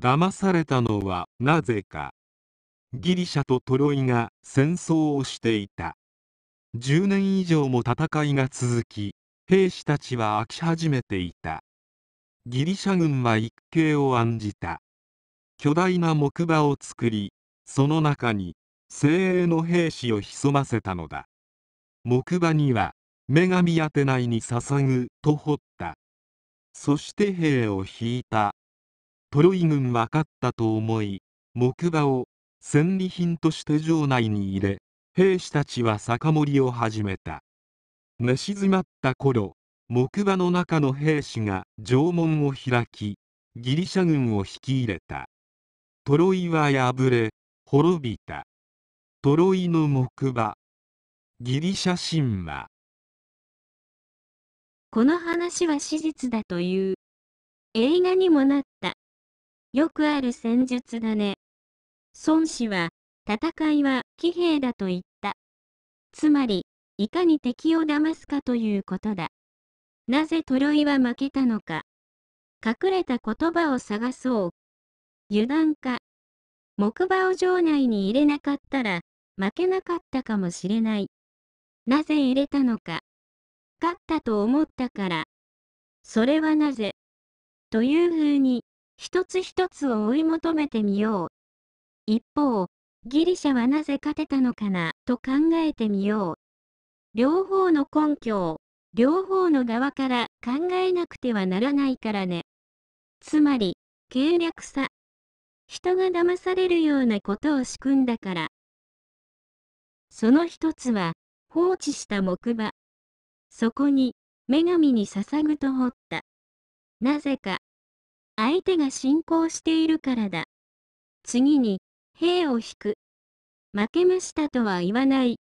騙されたのはなぜかギリシャとトロイが戦争をしていた10年以上も戦いが続き兵士たちは飽き始めていたギリシャ軍は一計を案じた巨大な木馬を作りその中に精鋭の兵士を潜ませたのだ木馬には女神宛て内に捧ぐと掘ったそして兵を引いたトロイ軍分かったと思い木馬を戦利品として城内に入れ兵士たちは酒盛りを始めた寝静まった頃木馬の中の兵士が城門を開きギリシャ軍を引き入れたトロイは破れ滅びたトロイの木馬ギリシャ神話この話は史実だという。映画にもなった。よくある戦術だね。孫子は、戦いは騎兵だと言った。つまり、いかに敵を騙すかということだ。なぜトロイは負けたのか。隠れた言葉を探そう。油断か。木馬を城内に入れなかったら、負けなかったかもしれない。なぜ入れたのか。勝ったと思ったから。それはなぜというふうに、一つ一つを追い求めてみよう。一方、ギリシャはなぜ勝てたのかなと考えてみよう。両方の根拠を、両方の側から考えなくてはならないからね。つまり、計略さ。人が騙されるようなことを仕組んだから。その一つは、放置した木馬。そこに、女神に捧ぐと掘った。なぜか、相手が信仰しているからだ。次に、兵を引く。負けましたとは言わない。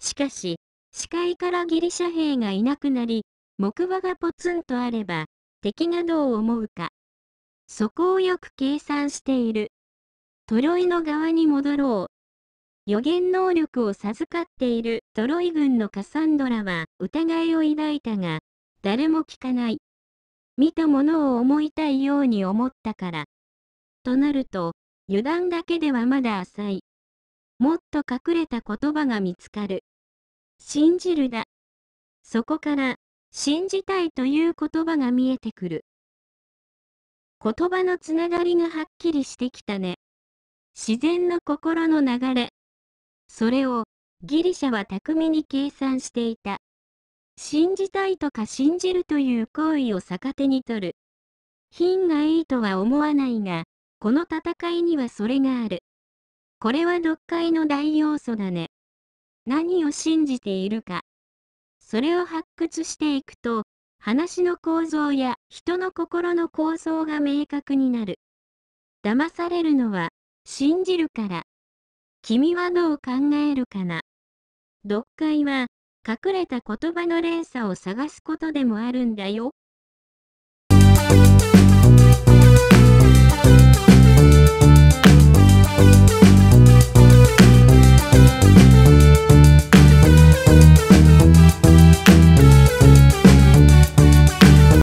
しかし、視界からギリシャ兵がいなくなり、木馬がポツンとあれば、敵がどう思うか。そこをよく計算している。トロイの側に戻ろう。予言能力を授かっているトロイ軍のカサンドラは疑いを抱いたが、誰も聞かない。見たものを思いたいように思ったから。となると、油断だけではまだ浅い。もっと隠れた言葉が見つかる。信じるだ。そこから、信じたいという言葉が見えてくる。言葉のつながりがはっきりしてきたね。自然の心の流れ。それをギリシャは巧みに計算していた。信じたいとか信じるという行為を逆手に取る。品がいいとは思わないが、この戦いにはそれがある。これは読解の大要素だね。何を信じているか。それを発掘していくと、話の構造や人の心の構造が明確になる。騙されるのは、信じるから。君はどう考えるかな読解は、隠れた言葉の連鎖を探すことでもあるんだよ。